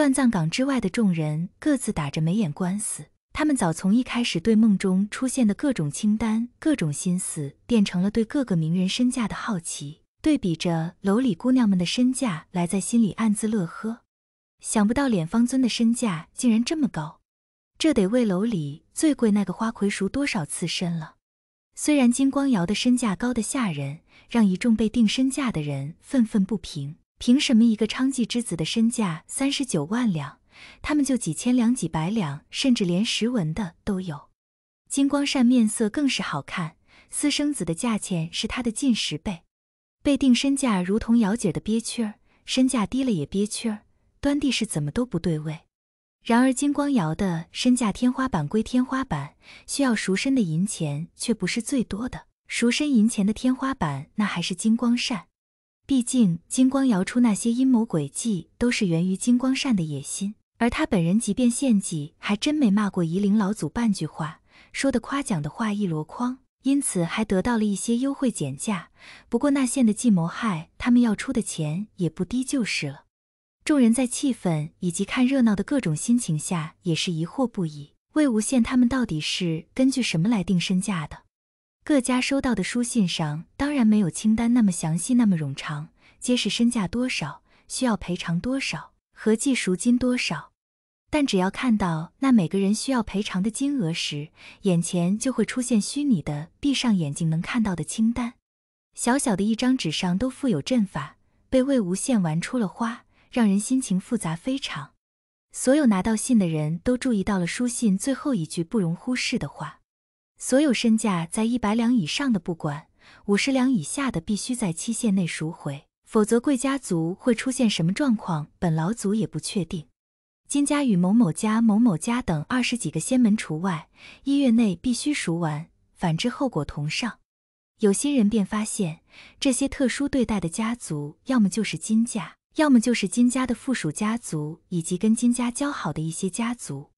乱葬岗之外的众人各自打着眉眼官司，他们早从一开始对梦中出现的各种清单、各种心思，变成了对各个名人身价的好奇。对比着楼里姑娘们的身价，来在心里暗自乐呵。想不到脸方尊的身价竟然这么高，这得为楼里最贵那个花魁赎多少次身了。虽然金光瑶的身价高的吓人，让一众被定身价的人愤愤不平。凭什么一个娼妓之子的身价三十九万两，他们就几千两、几百两，甚至连十文的都有？金光善面色更是好看，私生子的价钱是他的近十倍，被定身价如同姚姐的憋屈儿，身价低了也憋屈儿，端地是怎么都不对位。然而金光瑶的身价天花板归天花板，需要赎身的银钱却不是最多的，赎身银钱的天花板那还是金光善。毕竟金光瑶出那些阴谋诡计，都是源于金光善的野心，而他本人即便献祭，还真没骂过夷陵老祖半句话，说的夸奖的话一箩筐，因此还得到了一些优惠减价。不过那献的计谋害他们要出的钱也不低，就是了。众人在气愤以及看热闹的各种心情下，也是疑惑不已。魏无羡他们到底是根据什么来定身价的？各家收到的书信上，当然没有清单那么详细、那么冗长，皆是身价多少，需要赔偿多少，合计赎金多少。但只要看到那每个人需要赔偿的金额时，眼前就会出现虚拟的、闭上眼睛能看到的清单。小小的一张纸上都附有阵法，被魏无羡玩出了花，让人心情复杂非常。所有拿到信的人都注意到了书信最后一句不容忽视的话。所有身价在一百两以上的，不管五十两以下的，必须在期限内赎回，否则贵家族会出现什么状况，本老祖也不确定。金家与某某家、某某家等二十几个仙门除外，一月内必须赎完，反之后果同上。有些人便发现，这些特殊对待的家族，要么就是金家，要么就是金家的附属家族，以及跟金家交好的一些家族。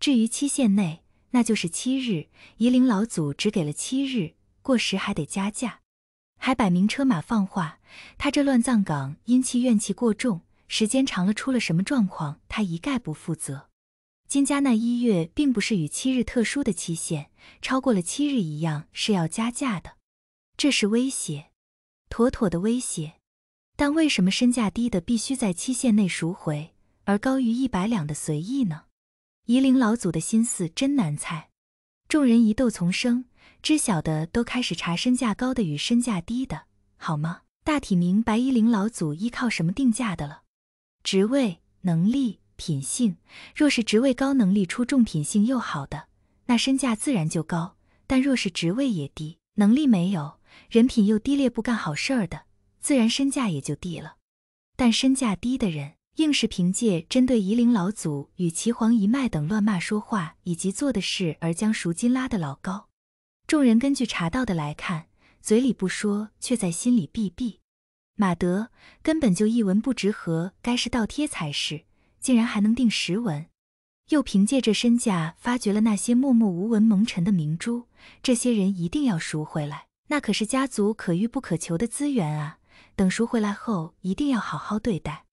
至于期限内，那就是七日，夷陵老祖只给了七日，过时还得加价，还摆明车马放话，他这乱葬岗阴气怨气过重，时间长了出了什么状况，他一概不负责。金家那一月并不是与七日特殊的期限，超过了七日一样是要加价的，这是威胁，妥妥的威胁。但为什么身价低的必须在期限内赎回，而高于一百两的随意呢？夷陵老祖的心思真难猜，众人疑窦丛生，知晓的都开始查身价高的与身价低的，好吗？大体明白夷陵老祖依靠什么定价的了？职位、能力、品性。若是职位高、能力出众、品性又好的，那身价自然就高；但若是职位也低、能力没有、人品又低劣、不干好事儿的，自然身价也就低了。但身价低的人。硬是凭借针对夷陵老祖与祁黄一脉等乱骂说话以及做的事而将赎金拉得老高，众人根据查到的来看，嘴里不说却在心里避避。马德，根本就一文不值，和该是倒贴才是，竟然还能定十文。又凭借这身价发掘了那些默默无闻蒙尘的明珠，这些人一定要赎回来，那可是家族可遇不可求的资源啊！等赎回来后，一定要好好对待。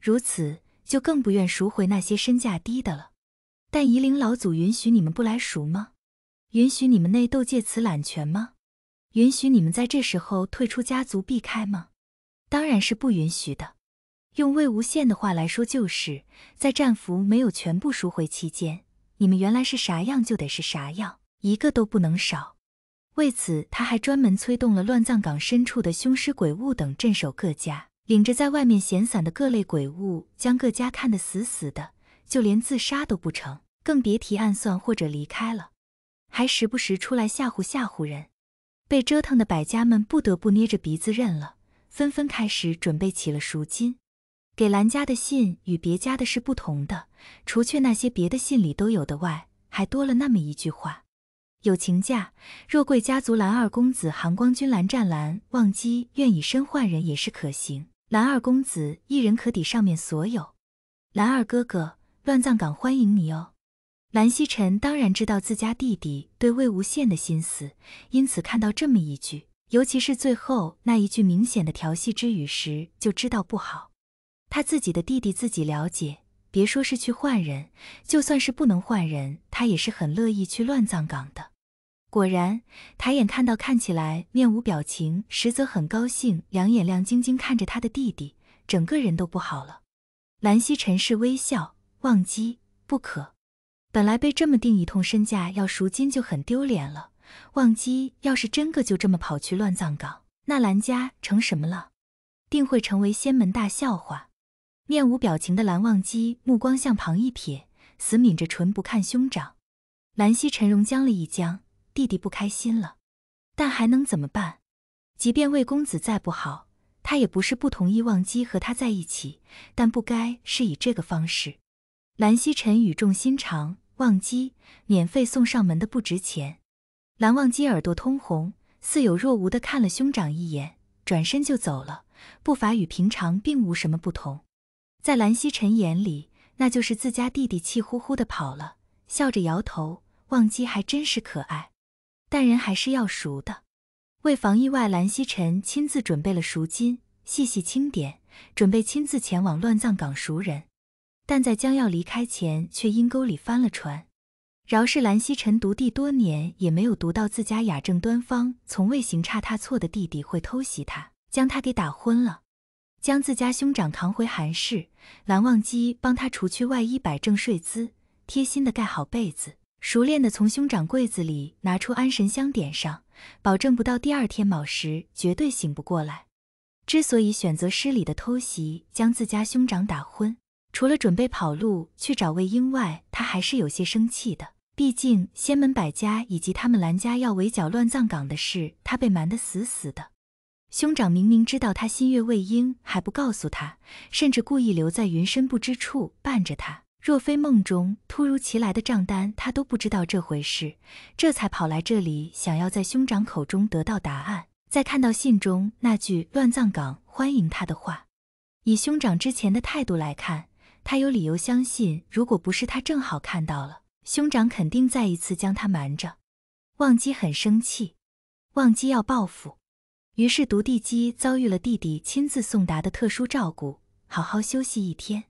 如此，就更不愿赎回那些身价低的了。但夷陵老祖允许你们不来赎吗？允许你们内斗借此揽权吗？允许你们在这时候退出家族避开吗？当然是不允许的。用魏无羡的话来说，就是在战俘没有全部赎回期间，你们原来是啥样就得是啥样，一个都不能少。为此，他还专门催动了乱葬岗深处的凶尸鬼物等镇守各家。领着在外面闲散的各类鬼物，将各家看得死死的，就连自杀都不成，更别提暗算或者离开了，还时不时出来吓唬吓唬人。被折腾的百家们不得不捏着鼻子认了，纷纷开始准备起了赎金。给兰家的信与别家的是不同的，除却那些别的信里都有的外，还多了那么一句话：“有情价，若贵家族兰二公子韩光君、兰湛、兰忘机愿以身换人，也是可行。”蓝二公子一人可抵上面所有。蓝二哥哥，乱葬岗欢迎你哦。蓝曦臣当然知道自家弟弟对魏无羡的心思，因此看到这么一句，尤其是最后那一句明显的调戏之语时，就知道不好。他自己的弟弟自己了解，别说是去换人，就算是不能换人，他也是很乐意去乱葬岗的。果然，抬眼看到看起来面无表情，实则很高兴，两眼亮晶晶看着他的弟弟，整个人都不好了。兰溪陈氏微笑，忘机不可。本来被这么定一通身价要赎金就很丢脸了，忘机要是真个就这么跑去乱葬岗，那兰家成什么了？定会成为仙门大笑话。面无表情的蓝忘机目光向旁一瞥，死抿着唇不看兄长。兰溪陈容僵了一僵。弟弟不开心了，但还能怎么办？即便魏公子再不好，他也不是不同意忘机和他在一起，但不该是以这个方式。蓝曦臣语重心长：“忘机，免费送上门的不值钱。”蓝忘机耳朵通红，似有若无的看了兄长一眼，转身就走了，步伐与平常并无什么不同。在蓝曦臣眼里，那就是自家弟弟气呼呼的跑了，笑着摇头：“忘机还真是可爱。”但人还是要赎的。为防意外，蓝曦臣亲自准备了赎金，细细清点，准备亲自前往乱葬岗赎人。但在将要离开前，却阴沟里翻了船。饶是蓝曦臣独弟多年，也没有读到自家雅正端方、从未行差踏错的弟弟会偷袭他，将他给打昏了，将自家兄长扛回韩氏。蓝忘机帮他除去外衣，摆正睡姿，贴心地盖好被子。熟练地从兄长柜子里拿出安神香，点上，保证不到第二天卯时绝对醒不过来。之所以选择失礼的偷袭将自家兄长打昏，除了准备跑路去找魏婴外，他还是有些生气的。毕竟仙门百家以及他们兰家要围剿乱葬岗的事，他被瞒得死死的。兄长明明知道他心悦魏婴，还不告诉他，甚至故意留在云深不知处伴着他。若非梦中突如其来的账单，他都不知道这回事，这才跑来这里，想要在兄长口中得到答案。在看到信中那句“乱葬岗欢迎他”的话，以兄长之前的态度来看，他有理由相信，如果不是他正好看到了，兄长肯定再一次将他瞒着。忘机很生气，忘机要报复，于是独地基遭遇了弟弟亲自送达的特殊照顾，好好休息一天。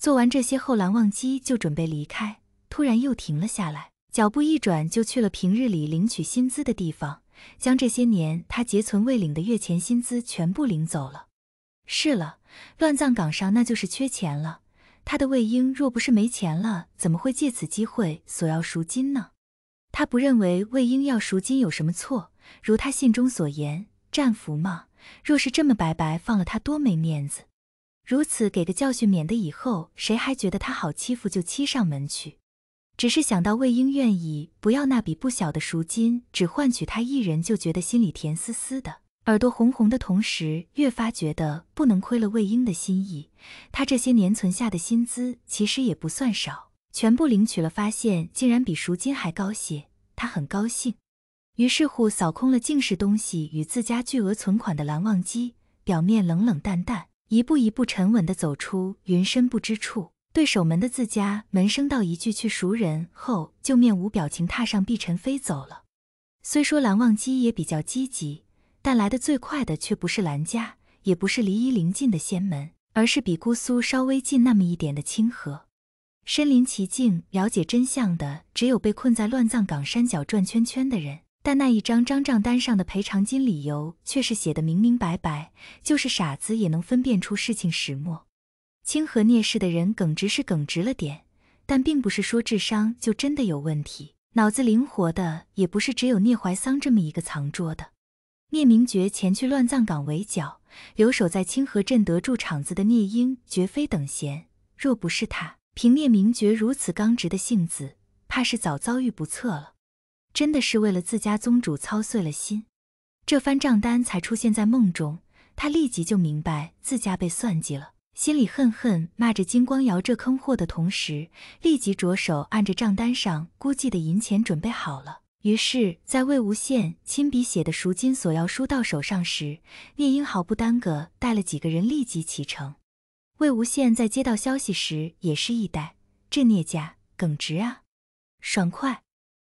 做完这些后，蓝忘机就准备离开，突然又停了下来，脚步一转就去了平日里领取薪资的地方，将这些年他结存未领的月前薪资全部领走了。是了，乱葬岗上那就是缺钱了。他的魏婴若不是没钱了，怎么会借此机会索要赎金呢？他不认为魏婴要赎金有什么错，如他信中所言，战俘嘛，若是这么白白放了他，多没面子。如此给个教训，免得以后谁还觉得他好欺负就欺上门去。只是想到魏婴愿意不要那笔不小的赎金，只换取他一人，就觉得心里甜丝丝的，耳朵红红的同时，越发觉得不能亏了魏婴的心意。他这些年存下的薪资其实也不算少，全部领取了，发现竟然比赎金还高些，他很高兴。于是乎，扫空了净是东西与自家巨额存款的蓝忘机，表面冷冷淡淡。一步一步沉稳地走出云深不知处，对守门的自家门生道一句去赎人后，就面无表情踏上碧尘飞走了。虽说蓝忘机也比较积极，但来的最快的却不是蓝家，也不是离伊灵近的仙门，而是比姑苏稍微近那么一点的清河。身临其境了解真相的，只有被困在乱葬岗山脚转圈圈的人。但那一张张账单上的赔偿金理由却是写的明明白白，就是傻子也能分辨出事情始末。清河聂氏的人耿直是耿直了点，但并不是说智商就真的有问题。脑子灵活的也不是只有聂怀桑这么一个藏拙的。聂明觉前去乱葬岗围剿，留守在清河镇德柱厂子的聂英绝非等闲。若不是他，凭聂明觉如此刚直的性子，怕是早遭遇不测了。真的是为了自家宗主操碎了心，这番账单才出现在梦中。他立即就明白自家被算计了，心里恨恨骂着金光瑶这坑货的同时，立即着手按着账单上估计的银钱准备好了。于是，在魏无羡亲笔写的赎金索要书到手上时，聂英毫不耽搁，带了几个人立即启程。魏无羡在接到消息时也是一呆，这聂家耿直啊，爽快。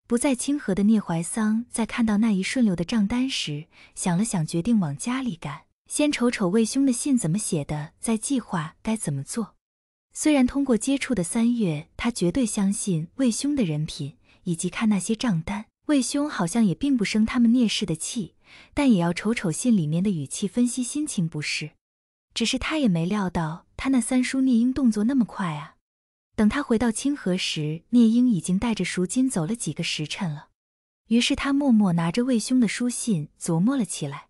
不在清河的聂怀桑在看到那一顺溜的账单时，想了想，决定往家里赶，先瞅瞅魏兄的信怎么写的，再计划该怎么做。虽然通过接触的三月，他绝对相信魏兄的人品，以及看那些账单，魏兄好像也并不生他们聂氏的气，但也要瞅瞅信里面的语气，分析心情不是。只是他也没料到，他那三叔聂英动作那么快啊。等他回到清河时，聂英已经带着赎金走了几个时辰了。于是他默默拿着魏兄的书信琢磨了起来。